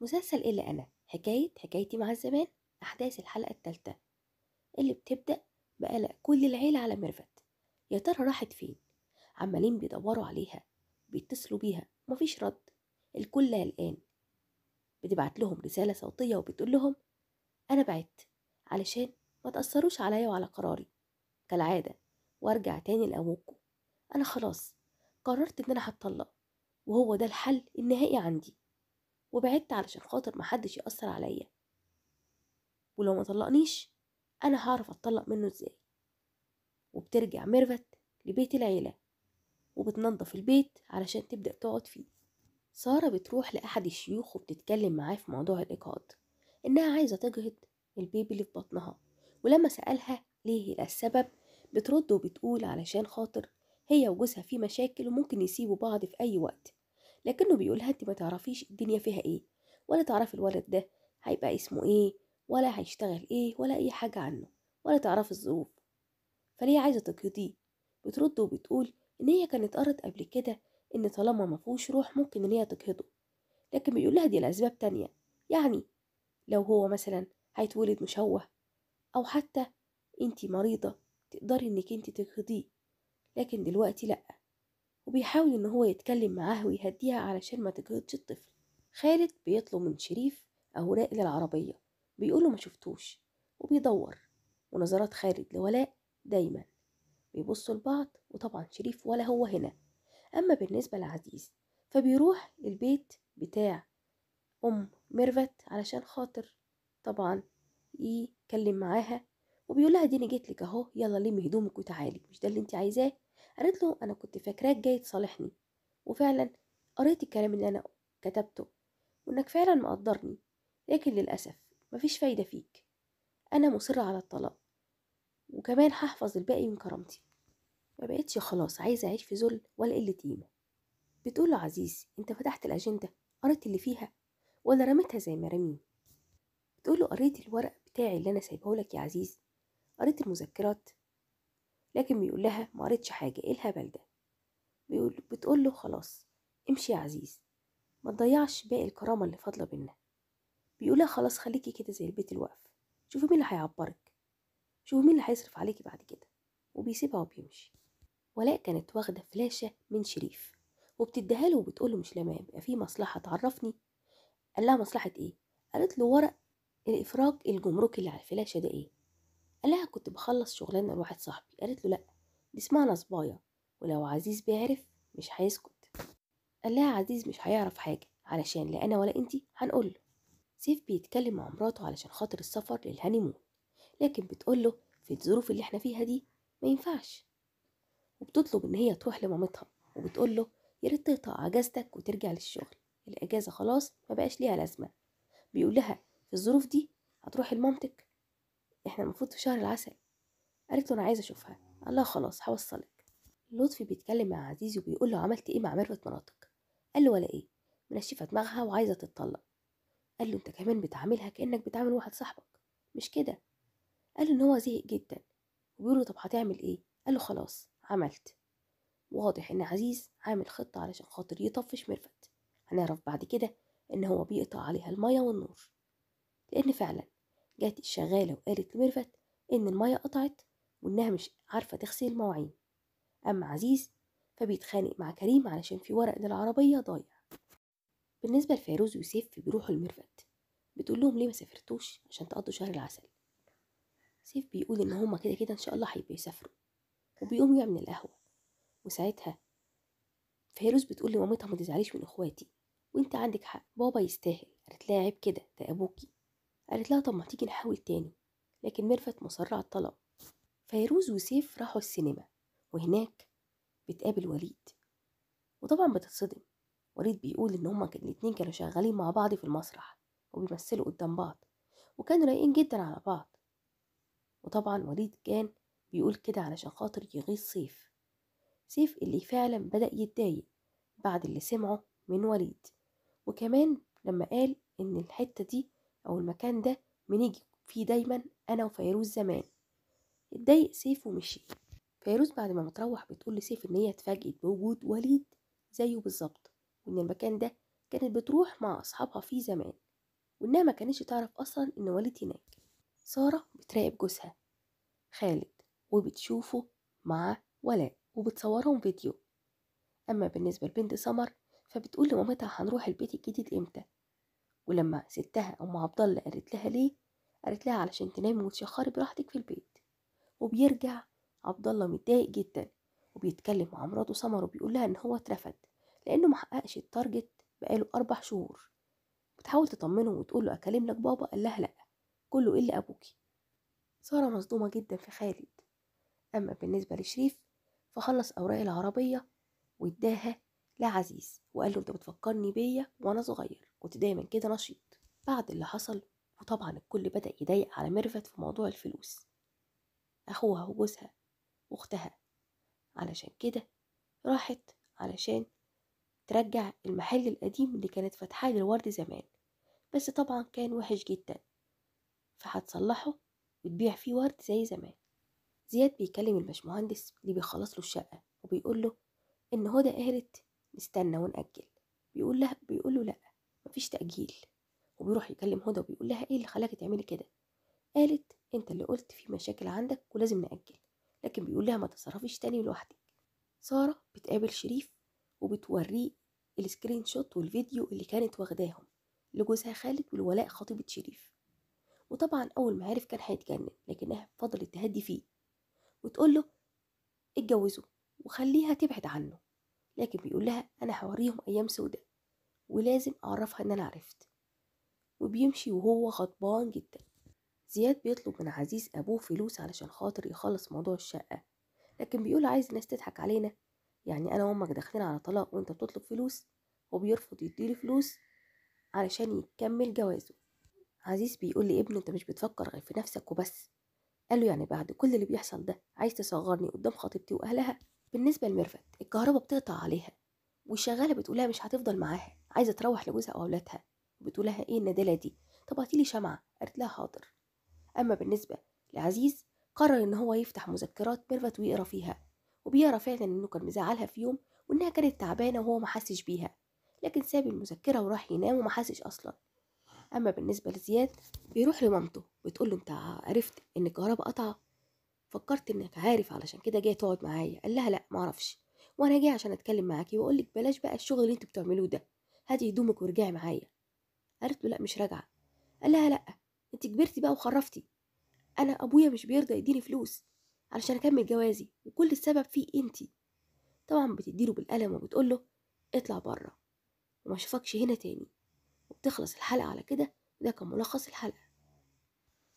مسلسل إيه إلا أنا حكاية حكايتي مع الزمان أحداث الحلقة التالتة اللي بتبدأ بقلق كل العيلة على ميرفت يا ترى راحت فين عمالين بيدوروا عليها بيتصلوا بيها مفيش رد الكل قلقان بتبعت لهم رسالة صوتية وبتقول لهم أنا بعدت علشان ما تأثروش عليا وعلى قراري كالعادة وارجع تاني لأبوكو أنا خلاص قررت إن أنا هتطلق وهو ده الحل النهائي عندي وبعدت علشان خاطر محدش يأثر عليا ولو ما طلقنيش أنا هعرف أتطلق منه إزاي وبترجع ميرفت لبيت العيلة وبتنظف البيت علشان تبدأ تقعد فيه سارة بتروح لأحد الشيوخ وبتتكلم معاه في موضوع الإيقاض إنها عايزة تجهض البيبي اللي في بطنها ولما سألها ليه السبب بترد وبتقول علشان خاطر هي وجوزها في مشاكل وممكن يسيبوا بعض في أي وقت لكنه بيقولها انت ما تعرفيش الدنيا فيها ايه ولا تعرفي الولد ده هيبقى اسمه ايه ولا هيشتغل ايه ولا اي حاجة عنه ولا تعرفي الظروف فليه عايزة تقيديه بترد وبتقول ان هي كانت قرت قبل كده ان طالما ما فيهوش روح ممكن ان هي تقهضه لكن بيقول لها دي لاسباب تانية يعني لو هو مثلا هيتولد مشوه او حتى انتي مريضه تقدري انك انتي تقهضيه لكن دلوقتي لأ وبيحاول إن هو يتكلم معاه ويهديها علشان ما تجهضش الطفل خالد بيطلب من شريف أوراق للعربية بيقوله ما شفتوش وبيدور ونظرات خالد لولاء دايما بيبصوا لبعض وطبعا شريف ولا هو هنا أما بالنسبة لعزيز فبيروح البيت بتاع أم ميرفت علشان خاطر طبعا يكلم معاها وبيقول لها دي جيت لك اهو يلا لمي هدومك وتعالي مش ده اللي انت عايزاه قالت له انا كنت فاكراك جاي تصالحني وفعلا قريت الكلام اللي انا كتبته وانك فعلا مقدرني لكن للاسف مفيش فايده فيك انا مصره على الطلاق وكمان هحفظ الباقي من كرامتي ما بقتش خلاص عايزه اعيش في ذل ولا قله قيمه بتقول له عزيز انت فتحت الاجنده قريت اللي فيها ولا رميتها زي ما رميني بتقول له قريت الورق بتاعي اللي انا سايبه لك يا عزيز قريت المذكرات لكن بيقول لها ما قريتش حاجه ايه الهبل ده بيقول بتقول له خلاص امشي يا عزيز ما تضيعش باقي الكرامه اللي فاضله بينا بيقولها خلاص خليكي كده زي البيت الواقف شوفي مين اللي هيعبرك شوفي مين اللي هيصرف عليكي بعد كده وبيسيبها وبيمشي ولاء كانت واخده فلاشه من شريف وبتديها له وبتقول له مش لما يبقى في مصلحه تعرفني قال لها مصلحه ايه قالت له ورق الافراج الجمركي اللي على الفلاشه ده ايه قال لها كنت بخلص شغلانة لواحد صاحبي قالت له لأ دي اسمها نصبايا ولو عزيز بيعرف مش هيسكت قال لها عزيز مش هيعرف حاجة علشان لا أنا ولا أنتي هنقول له سيف بيتكلم مع مراته علشان خاطر السفر للهانيمون لكن بتقول له في الظروف اللي احنا فيها دي ما ينفعش وبتطلب إن هي تروح لمامتها وبتقول له يا ريت تقطع أجازتك وترجع للشغل الأجازة خلاص ما بقاش ليها لازمة بيقول لها في الظروف دي هتروحي لمامتك احنا المفروض في شهر العسل قالت له انا عايزه اشوفها قال لها خلاص هوصلك لطفي بيتكلم مع عزيزي وبيقول له عملت ايه مع ميرفت مراتك قال له ولا ايه منشفه دماغها وعايزه تتطلق قال له انت كمان بتعاملها كانك بتعامل واحد صاحبك مش كده قال له ان هو زهق جدا وبيقول له طب هتعمل ايه قال له خلاص عملت واضح ان عزيز عامل خطه علشان خاطر يطفش ميرفت هنعرف بعد كده ان هو بيقطع عليها الميه والنور لان فعلا جت الشغالة وقالت لميرفت إن المية قطعت وإنها مش عارفة تغسل المواعين أما عزيز فبيتخانق مع كريم علشان في ورق للعربية ضايع بالنسبة لفيروز وسيف بيروحوا لميرفت بتقول لهم ليه ما سافرتوش عشان تقضوا شهر العسل سيف بيقول إن هما كده كده إن شاء الله هيبقوا يسافروا وبيقوم يعمل القهوة وساعتها فيروز بتقول لمامتها ما تزعليش من إخواتي وانت عندك حق بابا يستاهل قالت لها عيب كده ده أبوكي قالت لها طب ما تيجي نحاول تاني لكن ميرفت مصر على الطلب فيروز وسيف راحوا السينما وهناك بتقابل وليد وطبعا بتتصدم وليد بيقول ان هما الاتنين كانوا شغالين مع بعض في المسرح وبيمثلوا قدام بعض وكانوا رايقين جدا على بعض وطبعا وليد كان بيقول كده علشان خاطر يغيظ سيف سيف اللي فعلا بدأ يتضايق بعد اللي سمعه من وليد وكمان لما قال ان الحتة دي أو المكان ده بنيجي فيه دايما أنا وفيروز زمان اتضايق سيف ومشي فيروز بعد ما متروح بتقول لسيف إن هي اتفاجئت بوجود وليد زيه بالظبط وإن المكان ده كانت بتروح مع أصحابها فيه زمان وإنها ما كانتش تعرف أصلا إن وليد هناك سارة بتراقب جوزها خالد وبتشوفه مع ولاء وبتصورهم فيديو أما بالنسبة لبنت سمر فبتقول لمامتها هنروح البيت الجديد إمتى ولما ستها أم عبد الله قالت لها ليه قالت لها علشان تنامي وتشخري براحتك في البيت وبيرجع عبد الله متضايق جدا وبيتكلم مع مراته سمر وبيقول لها ان هو اترفد لانه محققش التارجت بقاله اربع شهور بتحاول تطمنه وتقول له اكلم لك بابا قال لها لا كله الا ابوكي ساره مصدومه جدا في خالد اما بالنسبه لشريف فخلص اوراق العربيه واداها لعزيز وقال له انت بتفكرني بيا وانا صغير كنت دايما كده نشيط بعد اللي حصل وطبعا الكل بدأ يضايق على ميرفت في موضوع الفلوس أخوها وجوزها وأختها علشان كده راحت علشان ترجع المحل القديم اللي كانت فتحاه للورد زمان بس طبعا كان وحش جدا فهتصلحه وتبيع فيه ورد زي زمان زياد بيكلم البشمهندس اللي بيخلص له الشقة وبيقول له إن هدى قالت نستنى ونأجل بيقول له بيقول له لأ مفيش تأجيل وبيروح يكلم هدى وبيقول لها ايه اللي خلاك تعملي كده قالت انت اللي قلت في مشاكل عندك ولازم نأجل لكن بيقول لها ما تصرفيش تاني لوحدك سارة بتقابل شريف وبتوريه السكرين شوت والفيديو اللي كانت واخداهم لجوزها خالد والولاء خطيبة شريف وطبعا أول ما عرف كان هيتجنن لكنها فضلت تهدي فيه وتقول له اتجوزه وخليها تبعد عنه لكن بيقول لها أنا هوريهم أيام سوداء ولازم أعرفها إن أنا عرفت وبيمشي وهو غضبان جدا زياد بيطلب من عزيز أبوه فلوس علشان خاطر يخلص موضوع الشقة لكن بيقول عايز الناس تضحك علينا يعني أنا وأمك داخلين على طلاق وأنت بتطلب فلوس وبيرفض يديله فلوس علشان يكمل جوازه عزيز بيقول لابنه انت مش بتفكر غير في نفسك وبس قال له يعني بعد كل اللي بيحصل ده عايز تصغرني قدام خطيبتي واهلها بالنسبه لميرفت الكهرباء بتقطع عليها والشغاله بتقولها مش هتفضل معاها عايزه تروح لجوزها او اولادها بتقولها ايه الندالة دي طب هاتيلي شمعة قالت لها حاضر أما بالنسبة لعزيز قرر إن هو يفتح مذكرات ميرفت ويقرا فيها وبيقرا فعلا إنه كان مزعلها في يوم وإنها كانت تعبانة وهو محسش بيها لكن ساب المذكرة وراح ينام ومحسش أصلا أما بالنسبة لزياد بيروح لمامته وتقول له أنت عرفت إن الكهرباء قطعه فكرت إنك عارف علشان كده جاي تقعد معايا قال لها لأ معرفش وانا جاي عشان اتكلم معاكي واقول لك بلاش بقى الشغل اللي انت بتعملوه ده هاتي هدومك وارجعي معايا قالت له لا مش راجعه قال لها لا انت كبرتي بقى وخرفتي انا ابويا مش بيرضى يديني فلوس علشان اكمل جوازي وكل السبب فيه انت طبعا بتديله بالقلم وبتقول له اطلع بره وما اشوفكش هنا تاني وبتخلص الحلقه على كده وده كان ملخص الحلقه